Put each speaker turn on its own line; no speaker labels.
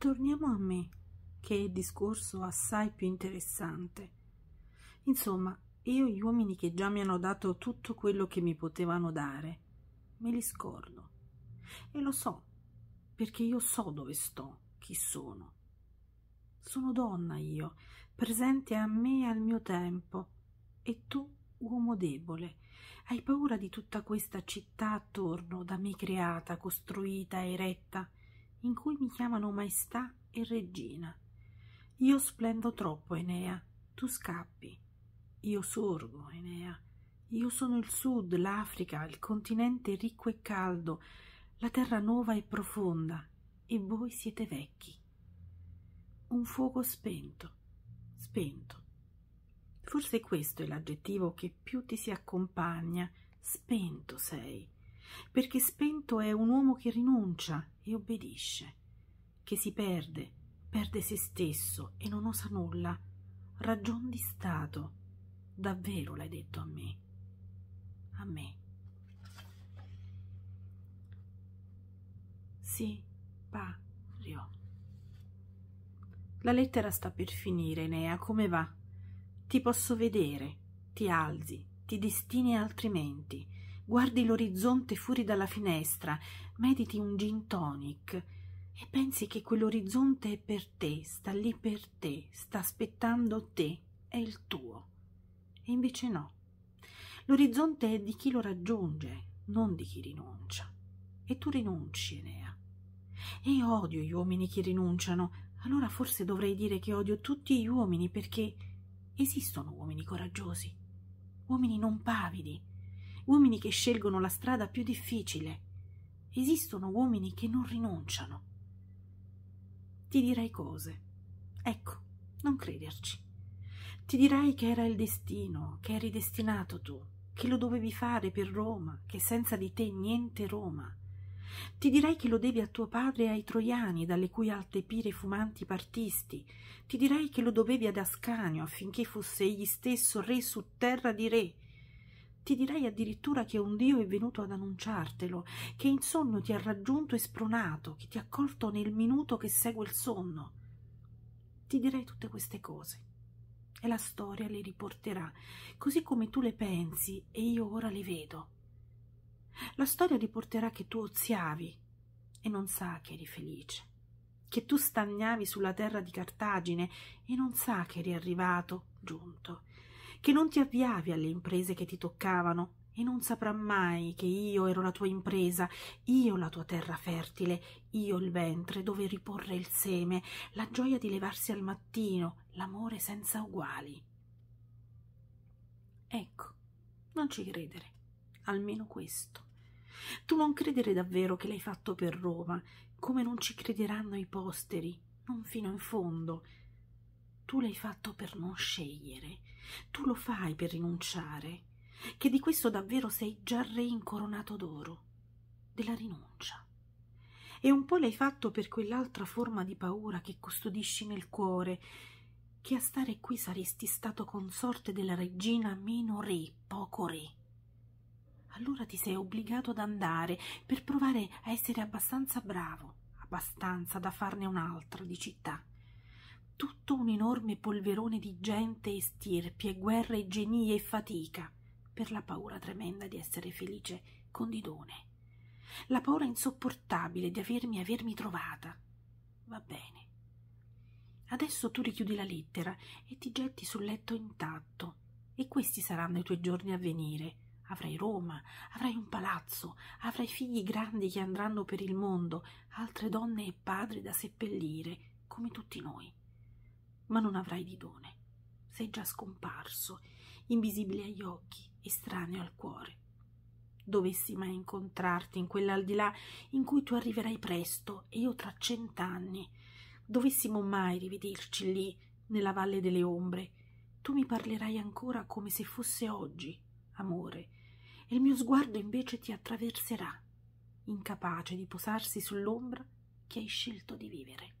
torniamo a me, che è discorso assai più interessante. Insomma, io gli uomini che già mi hanno dato tutto quello che mi potevano dare, me li scordo. E lo so, perché io so dove sto, chi sono. Sono donna io, presente a me e al mio tempo, e tu, uomo debole, hai paura di tutta questa città attorno, da me creata, costruita, eretta, in cui mi chiamano maestà e regina. Io splendo troppo, Enea, tu scappi. Io sorgo, Enea. Io sono il sud, l'Africa, il continente ricco e caldo, la terra nuova e profonda, e voi siete vecchi. Un fuoco spento, spento. Forse questo è l'aggettivo che più ti si accompagna, spento sei perché spento è un uomo che rinuncia e obbedisce, che si perde, perde se stesso e non osa nulla. Ragion di Stato, davvero l'hai detto a me. A me. Sì, Pario. La lettera sta per finire, Enea, come va? Ti posso vedere, ti alzi, ti destini altrimenti guardi l'orizzonte fuori dalla finestra, mediti un gin tonic e pensi che quell'orizzonte è per te, sta lì per te, sta aspettando te, è il tuo. E invece no. L'orizzonte è di chi lo raggiunge, non di chi rinuncia. E tu rinunci, Enea. E odio gli uomini che rinunciano. Allora forse dovrei dire che odio tutti gli uomini perché esistono uomini coraggiosi, uomini non pavidi, uomini che scelgono la strada più difficile. Esistono uomini che non rinunciano. Ti direi cose. Ecco, non crederci. Ti dirai che era il destino, che eri destinato tu, che lo dovevi fare per Roma, che senza di te niente Roma. Ti direi che lo devi a tuo padre e ai troiani, dalle cui alte pire fumanti partisti. Ti direi che lo dovevi ad Ascanio, affinché fosse egli stesso re su terra di re. Ti direi addirittura che un Dio è venuto ad annunciartelo, che in sogno ti ha raggiunto e spronato, che ti ha colto nel minuto che segue il sonno. Ti direi tutte queste cose e la storia le riporterà così come tu le pensi e io ora le vedo. La storia riporterà che tu oziavi e non sa che eri felice, che tu stagnavi sulla terra di Cartagine e non sa che eri arrivato, giunto, che non ti avviavi alle imprese che ti toccavano e non saprà mai che io ero la tua impresa, io la tua terra fertile, io il ventre dove riporre il seme, la gioia di levarsi al mattino, l'amore senza uguali. Ecco, non ci credere, almeno questo. Tu non credere davvero che l'hai fatto per Roma, come non ci crederanno i posteri, non fino in fondo, tu l'hai fatto per non scegliere, tu lo fai per rinunciare, che di questo davvero sei già re incoronato d'oro, della rinuncia. E un po' l'hai fatto per quell'altra forma di paura che custodisci nel cuore, che a stare qui saresti stato consorte della regina meno re, poco re. Allora ti sei obbligato ad andare per provare a essere abbastanza bravo, abbastanza da farne un'altra di città tutto un enorme polverone di gente e stirpi e guerre e genie e fatica per la paura tremenda di essere felice con Didone, la paura insopportabile di avermi avermi trovata. Va bene. Adesso tu richiudi la lettera e ti getti sul letto intatto, e questi saranno i tuoi giorni a venire. Avrai Roma, avrai un palazzo, avrai figli grandi che andranno per il mondo, altre donne e padri da seppellire, come tutti noi ma non avrai didone. Sei già scomparso, invisibile agli occhi, estraneo al cuore. Dovessi mai incontrarti in quell'aldilà in cui tu arriverai presto e io tra cent'anni, dovessimo mai rivederci lì, nella valle delle ombre, tu mi parlerai ancora come se fosse oggi, amore, e il mio sguardo invece ti attraverserà, incapace di posarsi sull'ombra che hai scelto di vivere.